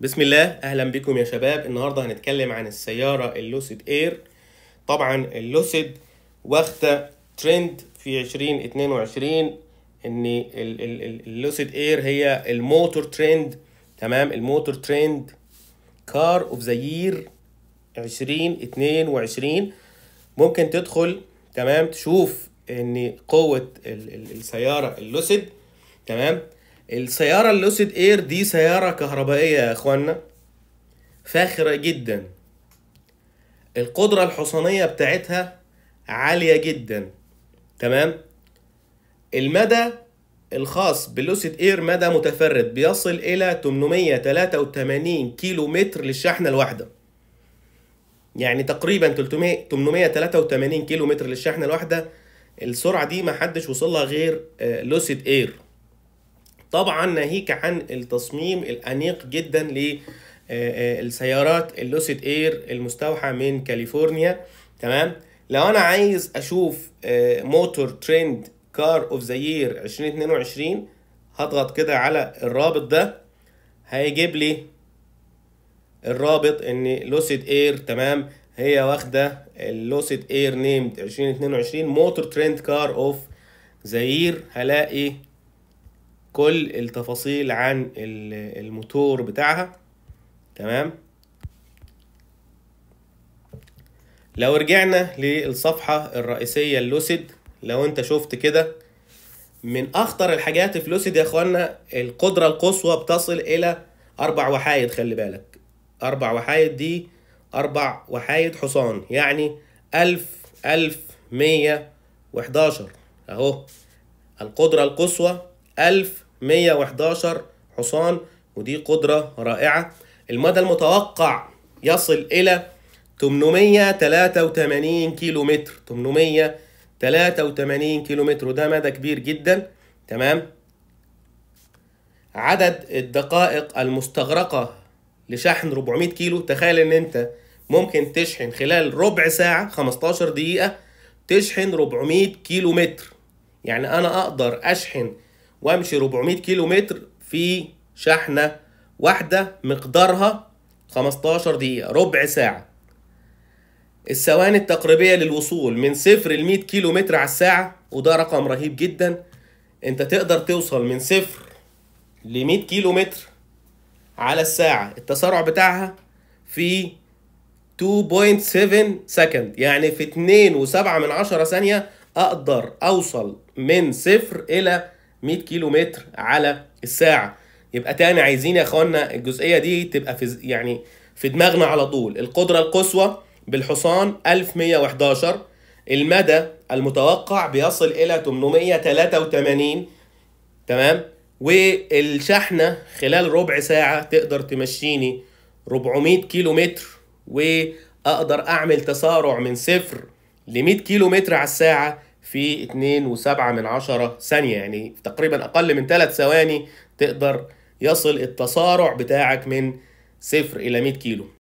بسم الله اهلا بكم يا شباب النهارده هنتكلم عن السياره اللوسيد اير طبعا اللوسيد واخده ترند في 2022 ان اللوسيد اير هي الموتور ترند تمام الموتور ترند كار اوف ذا يير 2022 ممكن تدخل تمام تشوف ان قوه السياره اللوسيد تمام السيارة اللوسيد اير دي سيارة كهربائية يا اخوانا فاخرة جدا القدرة الحصانية بتاعتها عالية جدا تمام المدى الخاص باللوسيد اير مدى متفرد بيصل الى 883 كيلو متر للشحنة الواحدة يعني تقريبا 883 كيلو متر للشحنة الواحدة السرعة دي محدش وصلها غير آه، لوسيد اير طبعا ناهيك عن التصميم الأنيق جدا للسيارات آه، آه، اللوسيد اير المستوحى من كاليفورنيا تمام لو انا عايز اشوف آه، موتور ترند كار اوف ذا يير 2022 هضغط كده على الرابط ده هيجيب لي الرابط ان لوسيد اير تمام هي واخده اللوسيد اير نيمد 2022 موتور ترند كار اوف ذا يير هلاقي كل التفاصيل عن الموتور بتاعها تمام لو رجعنا للصفحة الرئيسية اللوسيد لو انت شفت كده من اخطر الحاجات في لوسيد يا اخوانا القدرة القصوى بتصل الى اربع وحايد خلي بالك اربع وحايد دي اربع وحايد حصان يعني الف الف مية وحداشر اهو القدرة القصوى الف 111 حصان ودي قدرة رائعة المدى المتوقع يصل إلى 883 كيلو متر 883 كيلو متر وده مدى كبير جدا تمام عدد الدقائق المستغرقة لشحن 400 كيلو تخيل ان انت ممكن تشحن خلال ربع ساعة 15 دقيقة تشحن 400 كيلو متر يعني انا اقدر اشحن وامشي 400 كيلو متر في شحنه واحده مقدارها 15 دقيقه ربع ساعه الثواني التقريبيه للوصول من صفر ل 100 كيلو متر على الساعه وده رقم رهيب جدا انت تقدر توصل من صفر ل 100 كيلو متر على الساعه التسارع بتاعها في 2.7 سكند يعني في 2.7 من عشرة ثانية أقدر أوصل من صفر إلى 100 كيلو متر على الساعه يبقى تاني عايزين يا اخوانا الجزئيه دي تبقى في يعني في دماغنا على طول القدره القصوى بالحصان 1111 المدى المتوقع بيصل الى 883 تمام والشحنه خلال ربع ساعه تقدر تمشيني 400 كيلو متر واقدر اعمل تسارع من صفر ل 100 كيلو متر على الساعه في 2.7 من عشرة ثانية يعني تقريبا أقل من 3 ثواني تقدر يصل التسارع بتاعك من صفر إلى 100 كيلو